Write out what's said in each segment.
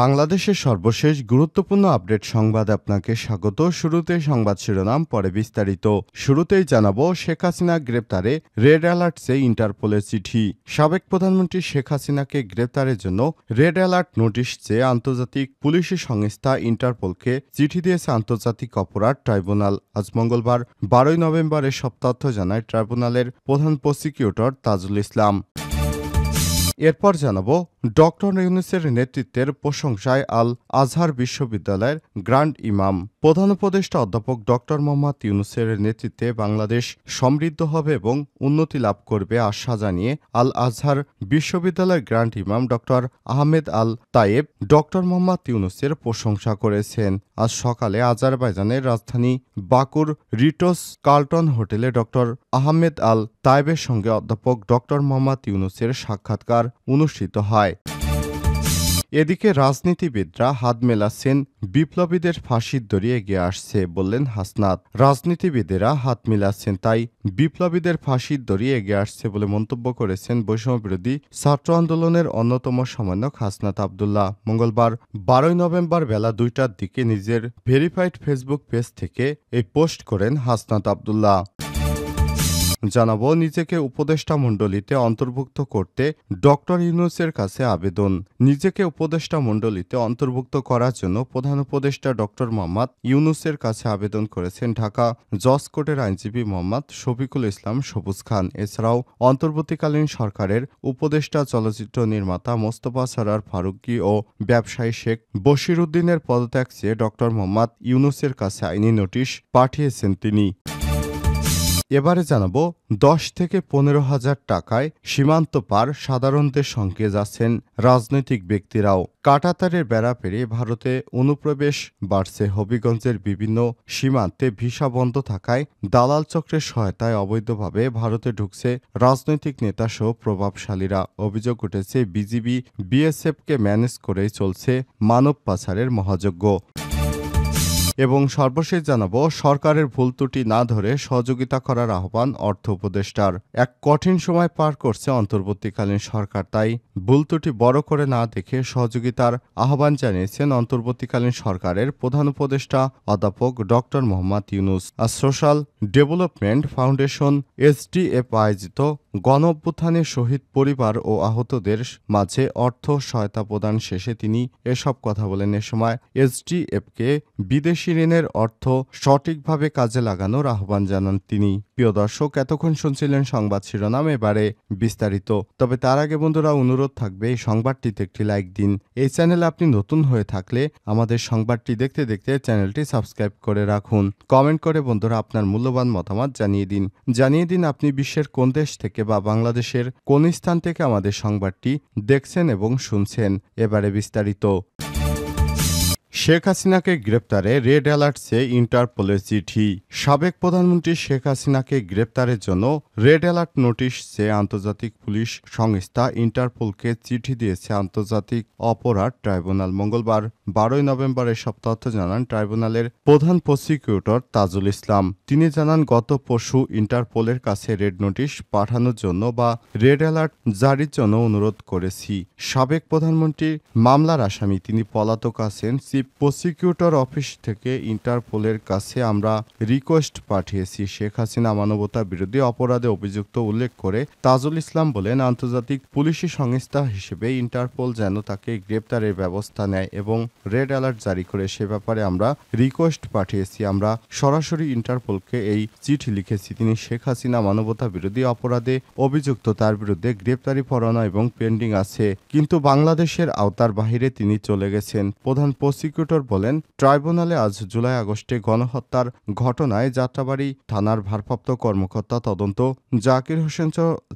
বাংলাদেশের সর্বশেষ গুরুত্বপূর্ণ আপডেট সংবাদ আপনাকে স্বাগত শুরুতে সংবাদ শিরোনাম পরে বিস্তারিত শুরুতেই জানাব শেখ হাসিনা গ্রেপ্তারে রেড অ্যালার্টসে ইন্টারপোলের চিঠি সাবেক প্রধানমন্ত্রী শেখ হাসিনাকে গ্রেপ্তারের জন্য রেড অ্যালার্ট নোটিশ চেয়ে আন্তর্জাতিক পুলিশি সংস্থা ইন্টারপোলকে চিঠি দিয়েছে আন্তর্জাতিক অপরাধ ট্রাইব্যুনাল আজ মঙ্গলবার বারোই নভেম্বর সপ্তাহ তথ্য জানায় ট্রাইব্যুনালের প্রধান প্রসিকিউটর তাজুল ইসলাম এরপর জানাবো ডক্টর ইউনিসের নেতৃত্বের প্রশংসায় আল আজহার বিশ্ববিদ্যালয়ের গ্র্যান্ড ইমাম প্রধান উপদেষ্টা অধ্যাপক ডক্টর মোহাম্মদ ইউনুসের নেতৃত্বে বাংলাদেশ সমৃদ্ধ হবে এবং উন্নতি লাভ করবে আশা জানিয়ে আল আজহার বিশ্ববিদ্যালয়ের গ্র্যান্ড ইমাম doctor Ahmed Al Tayeb doctor Mohammad ইউনুসের প্রশংসা করেছেন আজ সকালে আজারবাইজানের রাজধানী বাকুর রিটোস কার্লটন হোটেলে ডক্টর আহমেদ আল তায়েবের সঙ্গে অধ্যাপক ডক্টর মোহাম্মদ ইউনুসের সাক্ষাৎকার অনুষ্ঠিত হয় এদিকে রাজনীতিবিদরা হাত মেলাচ্ছেন বিপ্লবীদের ফাঁসির দড়ি এগিয়ে আসছে বললেন হাসনাত রাজনীতিবিদেরা হাত মিলাচ্ছেন তাই বিপ্লবীদের ফাঁসির দড়ি এগিয়ে আসছে বলে মন্তব্য করেছেন বৈষম্যবিরোধী ছাত্র আন্দোলনের অন্যতম সমন্বয়ক হাসনাত আবদুল্লাহ মঙ্গলবার বারোই নভেম্বর বেলা দুইটার দিকে নিজের ভেরিফাইড ফেসবুক পেজ থেকে এই পোস্ট করেন হাসনাত আবদুল্লাহ জানাবো নিজেকে উপদেষ্টা মণ্ডলীতে অন্তর্ভুক্ত করতে ডক্টর ইউনুসের কাছে আবেদন নিজেকে উপদেষ্টা মণ্ডলীতে অন্তর্ভুক্ত করার জন্য প্রধান উপদেষ্টা ডক্টর মোহাম্মদ ইউনুসের কাছে আবেদন করেছেন ঢাকা জজ আইনজীবী মোহাম্মদ শফিকুল ইসলাম সবুজ খান এছাড়াও অন্তর্বর্তীকালীন সরকারের উপদেষ্টা চলচ্চিত্র নির্মাতা মোস্তফা সারার ফারুকি ও ব্যবসায়ী শেখ বশিরুদ্দিনের পদত্যাগ চেয়ে ডক্টর মোহাম্মদ ইউনুসের কাছে আইনি নোটিশ পাঠিয়েছেন তিনি এবারে জানাব দশ থেকে পনেরো হাজার টাকায় সীমান্ত পার সাধারণদের সঙ্গে যাচ্ছেন রাজনৈতিক ব্যক্তিরাও কাটাতারের বেড়া পেরিয়ে ভারতে অনুপ্রবেশ বাড়ছে হবিগঞ্জের বিভিন্ন সীমান্তে ভিসা বন্ধ থাকায় দালাল চক্রের সহায়তায় অবৈধভাবে ভারতে ঢুকছে রাজনৈতিক নেতা সহ প্রভাবশালীরা অভিযোগ উঠেছে বিজিবি বিএসএফকে ম্যানেজ করেই চলছে মানব পাচারের মহাযজ্ঞ এবং সর্বশেষ জানাবো সরকারের ভুল ত্রুটি না ধরে সহযোগিতা করার আহ্বান অর্থ উপদেষ্টার এক কঠিন সময় পার করছে অন্তর্বর্তীকালীন সরকার তাই ভুল ত্রুটি বড় করে না দেখে সহযোগিতার আহ্বান জানিয়েছেন অন্তর্বর্তীকালীন সরকারের প্রধান উপদেষ্টা অধ্যাপক ডক্টর মোহাম্মদ ইউনুস আর সোশ্যাল ডেভেলপমেন্ট ফাউন্ডেশন এসডিএফ আয়োজিত গণ অভ্যুত্থানে শহীদ পরিবার ও আহতদের মাঝে অর্থ সহায়তা প্রদান শেষে তিনি এসব কথা বলেন এ সময় এসডিএফকে বিদেশি ঋণের অর্থ সঠিকভাবে কাজে লাগানোর আহ্বান জানান তিনি প্রিয় দর্শক এতক্ষণ শুনছিলেন সংবাদ শিরোনাম এবারে বিস্তারিত তবে তার আগে বন্ধুরা অনুরোধ থাকবে এই সংবাদটিতে একটি লাইক দিন এই চ্যানেলে আপনি নতুন হয়ে থাকলে আমাদের সংবাদটি দেখতে দেখতে চ্যানেলটি সাবস্ক্রাইব করে রাখুন কমেন্ট করে বন্ধুরা আপনার মূল্যবান মতামত জানিয়ে দিন জানিয়ে দিন আপনি বিশ্বের কোন দেশ থেকে থেকে বা বাংলাদেশের কোন স্থান থেকে আমাদের সংবাদটি দেখছেন এবং শুনছেন এবারে বিস্তারিত শেখ হাসিনাকে গ্রেপ্তারে রেড অ্যালার্ট চেয়ে ইন্টারপোলের চিঠি সাবেক প্রধানমন্ত্রী শেখ হাসিনাকে গ্রেপ্তারের জন্য রেড অ্যালার্ট নোটিশ চেয়ে আন্তর্জাতিক পুলিশ সংস্থা ইন্টারপোলকে চিঠি দিয়েছে আন্তর্জাতিক অপরাধ ট্রাইব্যুনাল মঙ্গলবার বারোই নভেম্বরের সপ্তাহত জানান ট্রাইব্যুনালের প্রধান প্রসিকিউটর তাজুল ইসলাম তিনি জানান গত পশু ইন্টারপোলের কাছে রেড নোটিশ পাঠানোর জন্য বা রেড অ্যালার্ট জারির জন্য অনুরোধ করেছি সাবেক প্রধানমন্ত্রীর মামলার আসামি তিনি পলাতক আছেন একটি প্রসিকিউটর অফিস থেকে ইন্টারপোলের কাছে আমরা রিকোয়েস্ট পাঠিয়েছি শেখ হাসিনা মানবতা বিরোধী অপরাধে অভিযুক্ত উল্লেখ করে তাজুল ইসলাম বলেন আন্তর্জাতিক পুলিশি সংস্থা হিসেবে ইন্টারপোল যেন তাকে গ্রেপ্তারের ব্যবস্থা নেয় এবং রেড অ্যালার্ট জারি করে সে ব্যাপারে আমরা রিকোয়েস্ট পাঠিয়েছি আমরা সরাসরি ইন্টারপোলকে এই চিঠি লিখেছি তিনি শেখ হাসিনা মানবতা বিরোধী অপরাধে অভিযুক্ত তার বিরুদ্ধে গ্রেপ্তারি পরোয়ানা এবং পেন্ডিং আছে কিন্তু বাংলাদেশের আওতার বাহিরে তিনি চলে গেছেন প্রধান প্রসিক প্রসিকিউটর বলেন ট্রাইব্যুনালে আজ জুলাই আগস্টে গণহত্যার ঘটনায় যাত্রাবাড়ি থানার ভারপ্রাপ্ত কর্মকর্তা তদন্ত জাকির হোসেন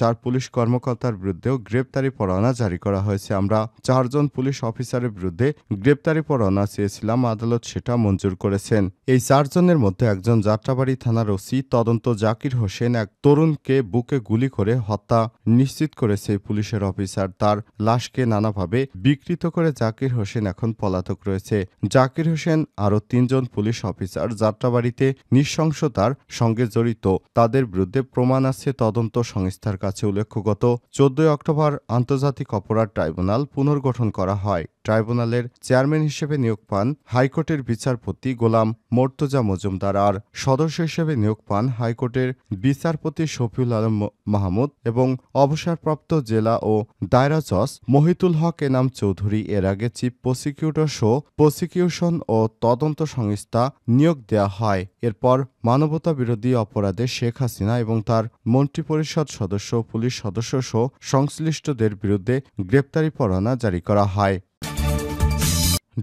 চার পুলিশ কর্মকর্তার বিরুদ্ধেও গ্রেপ্তারি পরোয়ানা জারি করা হয়েছে আমরা চারজন পুলিশ অফিসারের বিরুদ্ধে গ্রেপ্তারি পরোয়ানা চেয়েছিলাম আদালত সেটা মঞ্জুর করেছেন এই চারজনের মধ্যে একজন যাত্রাবাড়ি থানার ওসি তদন্ত জাকির হোসেন এক তরুণকে বুকে গুলি করে হত্যা নিশ্চিত করেছে পুলিশের অফিসার তার লাশকে নানাভাবে বিকৃত করে জাকির হোসেন এখন পলাতক রয়েছে হয়েছে জাকির হোসেন আরও তিনজন পুলিশ অফিসার যাত্রাবাড়িতে নৃশংসতার সঙ্গে জড়িত তাদের বিরুদ্ধে প্রমাণ আছে তদন্ত সংস্থার কাছে উল্লেখ্যগত চোদ্দই অক্টোবর আন্তর্জাতিক অপরাধ ট্রাইব্যুনাল পুনর্গঠন করা হয় ট্রাইব্যুনালের চেয়ারম্যান হিসেবে নিয়োগ পান হাইকোর্টের বিচারপতি গোলাম মোর্তজা মজুমদার আর সদস্য হিসেবে নিয়োগ পান হাইকোর্টের বিচারপতি শফিউল আলম মাহমুদ এবং অবসরপ্রাপ্ত জেলা ও দায়রা জজ মহিতুল হক এনাম চৌধুরী এর আগে চিফ প্রসিকিউটর শো প্রসিকিউশন ও তদন্ত সংস্থা নিয়োগ দেয়া হয় এরপর মানবতা বিরোধী অপরাধে শেখ হাসিনা এবং তার মন্ত্রিপরিষদ সদস্য পুলিশ সদস্য সহ সংশ্লিষ্টদের বিরুদ্ধে গ্রেপ্তারি পরোয়ানা জারি করা হয়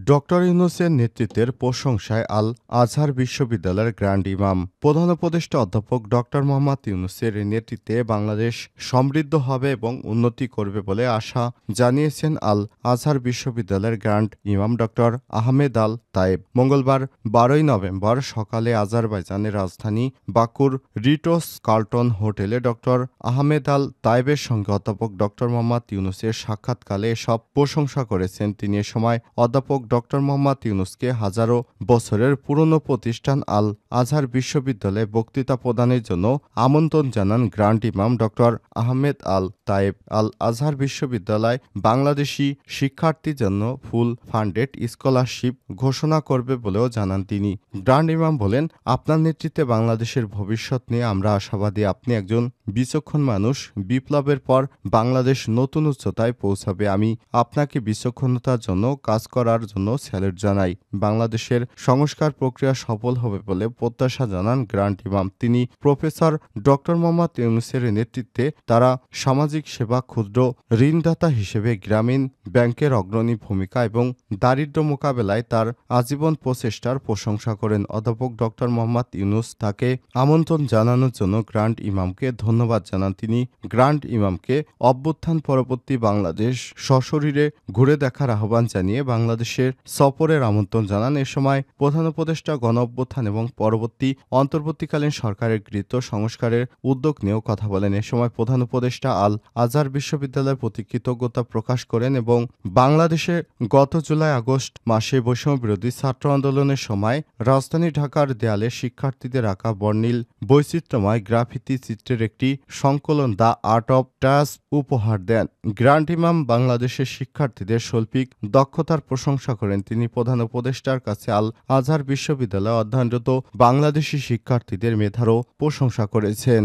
ডক্টর ইউনুসের নেতৃত্বের প্রশংসায় আল আজহার বিশ্ববিদ্যালয়ের গ্র্যান্ড ইমাম প্রধান উপদেষ্টা অধ্যাপক ডক্টর মোহাম্মদ ইউনুসের নেতৃত্বে বাংলাদেশ সমৃদ্ধ হবে এবং উন্নতি করবে বলে আশা জানিয়েছেন আল আজহার বিশ্ববিদ্যালয়ের গ্র্যান্ড ইমাম ডক্টর আহমেদ আল তায়েব মঙ্গলবার বারোই নভেম্বর সকালে আজারবাইজানের রাজধানী বাকুর রিটোস কার্টন হোটেলে ডক্টর আহমেদ আল তায়েবের সঙ্গে অধ্যাপক ডক্টর মোহাম্মদ ইউনুসের সাক্ষাৎকালে সব প্রশংসা করেছেন তিনি এ সময় অধ্যাপক ডক্টর মোহাম্মদ ইউনুসকে হাজারো বছরের পুরনো প্রতিষ্ঠান আল আজহার বিশ্ববিদ্যালয়ে বক্তৃতা প্রদানের জন্য আমন্ত্রণ জানান গ্র্যান্ড ইমাম doctor Ahmed Al Tayeb Al Azhar বিশ্ববিদ্যালয় বাংলাদেশি শিক্ষার্থীর জন্য ফুল ফান্ডেড স্কলারশিপ ঘোষণা করবে বলেও জানান তিনি গ্রান্ড ইমাম বলেন আপনার নেতৃত্বে বাংলাদেশের ভবিষ্যৎ নিয়ে আমরা আশাবাদী আপনি একজন বিচক্ষণ মানুষ বিপ্লবের পর বাংলাদেশ নতুন উচ্চতায় পৌঁছাবে আমি আপনাকে বিচক্ষণতার জন্য কাজ করার জন্য স্যালুট জানাই বাংলাদেশের সংস্কার প্রক্রিয়া সফল হবে বলে প্রত্যাশা জানান গ্রান্ড ইমাম তিনি প্রফেসর ডক্টর মোহাম্মদ ইউনুসের নেতৃত্বে তারা সামাজিক সামাজিক সেবা ক্ষুদ্র ঋণদাতা হিসেবে গ্রামীণ ব্যাংকের অগ্রণী ভূমিকা এবং দারিদ্র মোকাবেলায় তার আজীবন প্রচেষ্টার প্রশংসা করেন অধ্যাপক ড মোহাম্মদ ইউনুস তাকে আমন্ত্রণ জানানোর জন্য গ্রান্ড ইমামকে ধন্যবাদ জানান তিনি গ্রান্ড ইমামকে অভ্যুত্থান পরবর্তী বাংলাদেশ সশরীরে ঘুরে দেখার আহ্বান জানিয়ে বাংলাদেশের সফরের আমন্ত্রণ জানান এ সময় প্রধান উপদেষ্টা গণ অভ্যুত্থান এবং পরবর্তী অন্তর্বর্তীকালীন সরকারের গৃহীত সংস্কারের উদ্যোগ নিয়েও কথা বলেন এ সময় প্রধান উপদেষ্টা আল আজহার বিশ্ববিদ্যালয়ের প্রতি কৃতজ্ঞতা প্রকাশ করেন এবং বাংলাদেশে গত জুলাই আগস্ট মাসে বৈষম্য বিরোধী ছাত্র আন্দোলনের সময় রাজধানী ঢাকার দেয়ালে শিক্ষার্থীদের আঁকা বর্ণিল বৈচিত্র্যময় গ্রাফিতি চিত্রের একটি সংকলন দ্য আর্ট অব টাস উপহার দেন গ্র্যান্ড ইমাম বাংলাদেশের শিক্ষার্থীদের শৈল্পিক দক্ষতার প্রশংসা করেন তিনি প্রধান উপদেষ্টার কাছে আল আজহার বিশ্ববিদ্যালয়ে অধ্যয়নরত বাংলাদেশি শিক্ষার্থীদের মেধারও প্রশংসা করেছেন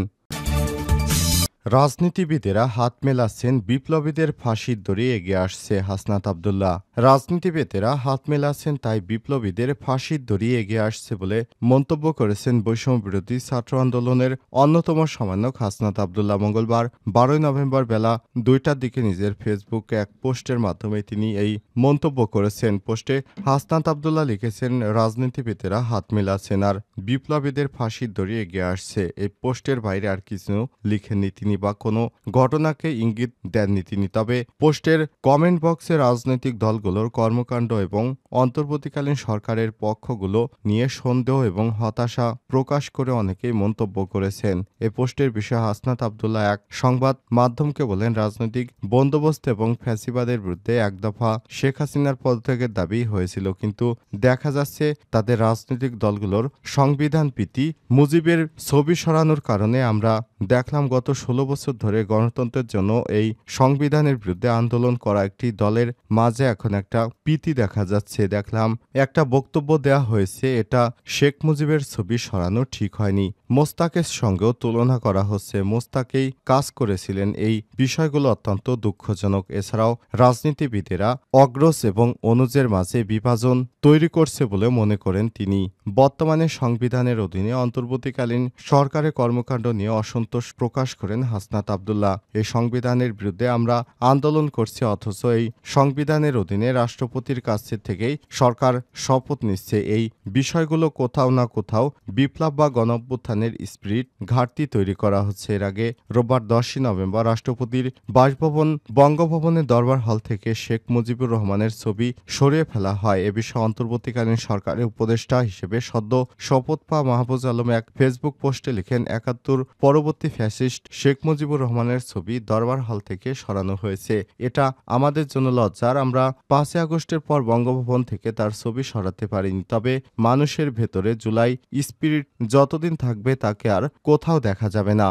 রাজনীতিবিদেরা হাত মেলাচ্ছেন বিপ্লবীদের ফাঁসির দরে এগিয়ে আসছে হাসনাত আবদুল্লাহ রাজনীতিবিদেরা হাত মেলাচ্ছেন তাই বিপ্লবীদের ফাঁসির দড়ি এগিয়ে আসছে বলে মন্তব্য করেছেন বৈষম্য বিরোধী ছাত্র আন্দোলনের অন্যতম সমন্বয়ক হাসনাত আবদুল্লাহ মঙ্গলবার বারোই নভেম্বর বেলা দুইটার দিকে নিজের ফেসবুক এক পোস্টের মাধ্যমে তিনি এই মন্তব্য করেছেন পোস্টে হাসনাত আবদুল্লাহ লিখেছেন রাজনীতিবিদেরা হাত মেলাচ্ছেন আর বিপ্লবীদের ফাঁসির দড়ি এগিয়ে আসছে এই পোস্টের বাইরে আর কিছু লিখেননি তিনি বা কোনো ঘটনাকে ইঙ্গিত দেননি তিনি তবে পোস্টের কমেন্ট বক্সে রাজনৈতিক দলগুলোর কর্মকাণ্ড এবং অন্তর্বর্তীকালীন সরকারের পক্ষগুলো নিয়ে সন্দেহ এবং হতাশা প্রকাশ করে অনেকেই মন্তব্য করেছেন এ পোস্টের বিষয়ে হাসনাত আবদুল্লাহ এক সংবাদ মাধ্যমকে বলেন রাজনৈতিক বন্দোবস্ত এবং ফ্যাসিবাদের বিরুদ্ধে এক দফা শেখ হাসিনার পদত্যাগের দাবি হয়েছিল কিন্তু দেখা যাচ্ছে তাদের রাজনৈতিক দলগুলোর সংবিধান প্রীতি মুজিবের ছবি সরানোর কারণে আমরা দেখলাম গত ষোলো বছর ধরে গণতন্ত্রের জন্য এই সংবিধানের বিরুদ্ধে আন্দোলন করা একটি দলের মাঝে এখন একটা পিতি দেখা যাচ্ছে দেখলাম একটা বক্তব্য দেয়া হয়েছে এটা শেখ মুজিবের ছবি সরানো ঠিক হয়নি মোস্তাকের সঙ্গেও তুলনা করা হচ্ছে মোস্তাকেই কাজ করেছিলেন এই বিষয়গুলো অত্যন্ত দুঃখজনক এছাড়াও রাজনীতিবিদেরা অগ্রজ এবং অনুজের মাঝে বিভাজন তৈরি করছে বলে মনে করেন তিনি বর্তমানে সংবিধানের অধীনে অন্তর্বর্তীকালীন সরকারের কর্মকাণ্ড নিয়ে অসন্তোষ প্রকাশ করেন হাসনাত আবদুল্লাহ এই সংবিধানের বিরুদ্ধে আমরা আন্দোলন করছি অথচ এই সংবিধানের অধীনে রাষ্ট্রপতির কাছ থেকেই সরকার শপথ নিচ্ছে এই বিষয়গুলো কোথাও না কোথাও বিপ্লব বা গণঅভ্যুত্থান পাকিস্তানের স্প্রিট ঘাটতি তৈরি করা হচ্ছে এর আগে রোববার দশই নভেম্বর রাষ্ট্রপতির বাসভবন বঙ্গভবনের দরবার হল থেকে শেখ মুজিবুর রহমানের ছবি সরিয়ে ফেলা হয় এ বিষয়ে অন্তর্বর্তীকালীন সরকারের উপদেষ্টা হিসেবে সদ্য শপথ পা মাহবুজ আলম এক ফেসবুক পোস্টে লিখেন একাত্তর পরবর্তী ফ্যাসিস্ট শেখ মুজিবুর রহমানের ছবি দরবার হল থেকে সরানো হয়েছে এটা আমাদের জন্য লজ্জার আমরা পাঁচই আগস্টের পর বঙ্গভবন থেকে তার ছবি সরাতে পারিনি তবে মানুষের ভেতরে জুলাই স্পিরিট যতদিন থাকবে থাকবে তাকে আর কোথাও দেখা যাবে না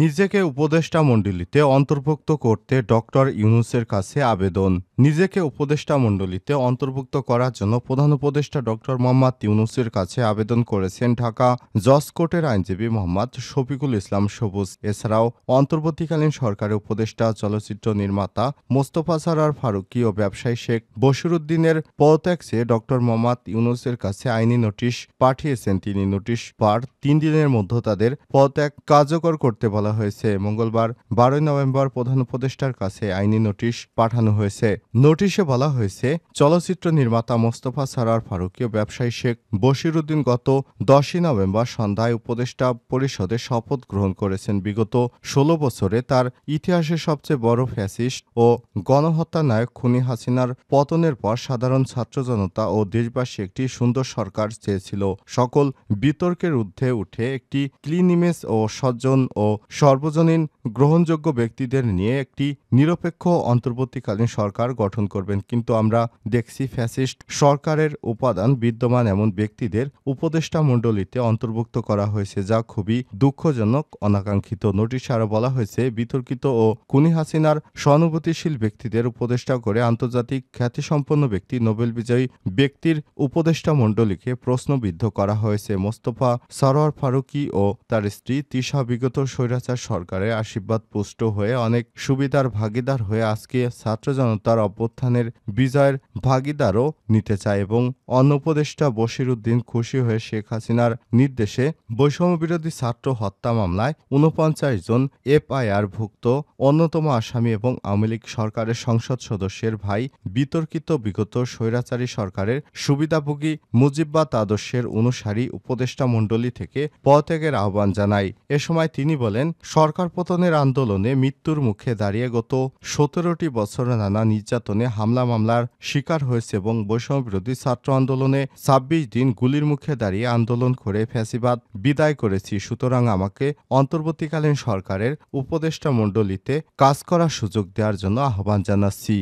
নিজেকে উপদেষ্টা মণ্ডলীতে অন্তর্ভুক্ত করতে ডক্টর ইউনুসের কাছে আবেদন নিজেকে উপদেষ্টা মণ্ডলীতে অন্তর্ভুক্ত করার জন্য প্রধান উপদেষ্টা ডক্টর মোহাম্মদ ইউনুসের কাছে আবেদন করেছেন ঢাকা জজকোর্টের আইনজীবী মোহাম্মদ শফিকুল ইসলাম সবুজ এছাড়াও অন্তর্বর্তীকালীন সরকারের উপদেষ্টা চলচ্চিত্র নির্মাতা মোস্তফা সারার ফারুকি ও ব্যবসায়ী শেখ বসিরুদ্দিনের পদত্যাগ চেয়ে ডক্টর মোহাম্মদ ইউনুসের কাছে আইনি নোটিশ পাঠিয়েছেন তিনি নোটিশ পার তিন দিনের মধ্যে তাদের পদত্যাগ কার্যকর করতে বলা হয়েছে মঙ্গলবার বারোই নভেম্বর প্রধান উপদেষ্টার কাছে আইনি নোটিশ পাঠানো হয়েছে নোটিশে বলা হয়েছে চলচ্চিত্র নির্মাতা মোস্তফা সারার ফারুকীয় ব্যবসায়ী শেখ বশিরুদ্দিন গত দশই নভেম্বর সন্ধ্যায় উপদেষ্টা পরিষদে শপথ গ্রহণ করেছেন বিগত ১৬ বছরে তার ইতিহাসের সবচেয়ে বড় ফ্যাসিস্ট ও গণহত্যা নায়ক খুনি হাসিনার পতনের পর সাধারণ ছাত্র জনতা ও দেশবাসী একটি সুন্দর সরকার চেয়েছিল সকল বিতর্কের ঊর্ধ্বে উঠে একটি ক্লিন ইমেজ ও সজ্জন ও সর্বজনীন গ্রহণযোগ্য ব্যক্তিদের নিয়ে একটি নিরপেক্ষ অন্তর্বর্তীকালীন সরকার গঠন করবেন কিন্তু আমরা দেখছি ফ্যাসিস্ট সরকারের উপাদান বিদ্যমান এমন ব্যক্তিদের উপদেষ্টা মণ্ডলীতে অন্তর্ভুক্ত করা হয়েছে যা খুবই দুঃখজনক অনাকাঙ্ক্ষিত নোটিশ আরও বলা হয়েছে বিতর্কিত ও কুনি হাসিনার সহানুভূতিশীল ব্যক্তিদের উপদেষ্টা করে আন্তর্জাতিক খ্যাতিসম্পন্ন ব্যক্তি নোবেল বিজয়ী ব্যক্তির উপদেষ্টা মণ্ডলীকে প্রশ্নবিদ্ধ করা হয়েছে মোস্তফা সরোয়ার ফারুকি ও তার স্ত্রী তিশা বিগত স্বৈরাচার সরকারের আশীর্বাদ পুষ্ট হয়ে অনেক সুবিধার ভাগিদার হয়ে আজকে ছাত্র জনতার অভ্যুত্থানের বিজয়ের ভাগিদারও নিতে চায় এবং অন্য উপদেষ্টা বশির উদ্দিন খুশি হয়ে শেখ হাসিনার নির্দেশে বৈষম্য বিরোধী ছাত্র হত্যা মামলায় উনপঞ্চাশ জন এফআইআর ভুক্ত অন্যতম আসামি এবং আওয়ামী লীগ সরকারের সংসদ সদস্যের ভাই বিতর্কিত বিগত স্বৈরাচারী সরকারের সুবিধাভোগী মুজিব্বাত আদর্শের অনুসারী উপদেষ্টা মণ্ডলী থেকে পদত্যাগের আহ্বান জানায় এ সময় তিনি বলেন সরকার পতনের আন্দোলনে মৃত্যুর মুখে দাঁড়িয়ে গত সতেরোটি বছর নানা নির্যাতন নির্যাতনে হামলা মামলার শিকার হয়েছে এবং বৈষম্য বিরোধী ছাত্র আন্দোলনে ছাব্বিশ দিন গুলির মুখে দাঁড়িয়ে আন্দোলন করে ফ্যাসিবাদ বিদায় করেছি সুতরাং আমাকে অন্তর্বর্তীকালীন সরকারের উপদেষ্টা মণ্ডলীতে কাজ করার সুযোগ দেওয়ার জন্য আহ্বান জানাচ্ছি